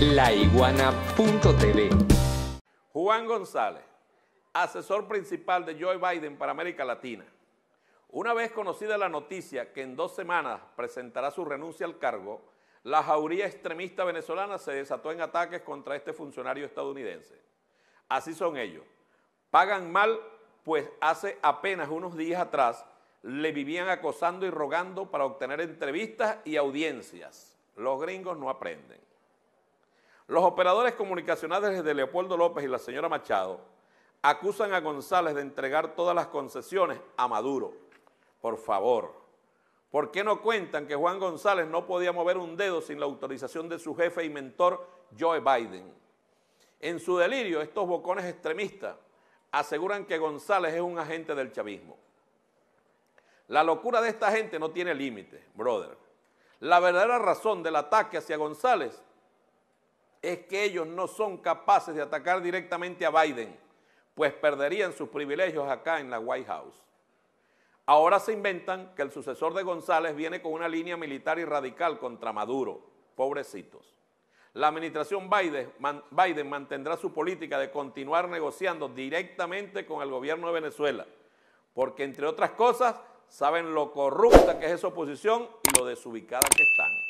laiguana.tv. Juan González, asesor principal de Joe Biden para América Latina. Una vez conocida la noticia que en dos semanas presentará su renuncia al cargo, la jauría extremista venezolana se desató en ataques contra este funcionario estadounidense. Así son ellos. Pagan mal, pues hace apenas unos días atrás le vivían acosando y rogando para obtener entrevistas y audiencias. Los gringos no aprenden. Los operadores comunicacionales de Leopoldo López y la señora Machado acusan a González de entregar todas las concesiones a Maduro. Por favor, ¿por qué no cuentan que Juan González no podía mover un dedo sin la autorización de su jefe y mentor Joe Biden? En su delirio, estos bocones extremistas aseguran que González es un agente del chavismo. La locura de esta gente no tiene límite, brother. La verdadera razón del ataque hacia González es que ellos no son capaces de atacar directamente a Biden, pues perderían sus privilegios acá en la White House. Ahora se inventan que el sucesor de González viene con una línea militar y radical contra Maduro. Pobrecitos. La administración Biden, Biden mantendrá su política de continuar negociando directamente con el gobierno de Venezuela, porque entre otras cosas saben lo corrupta que es esa oposición y lo desubicada que están.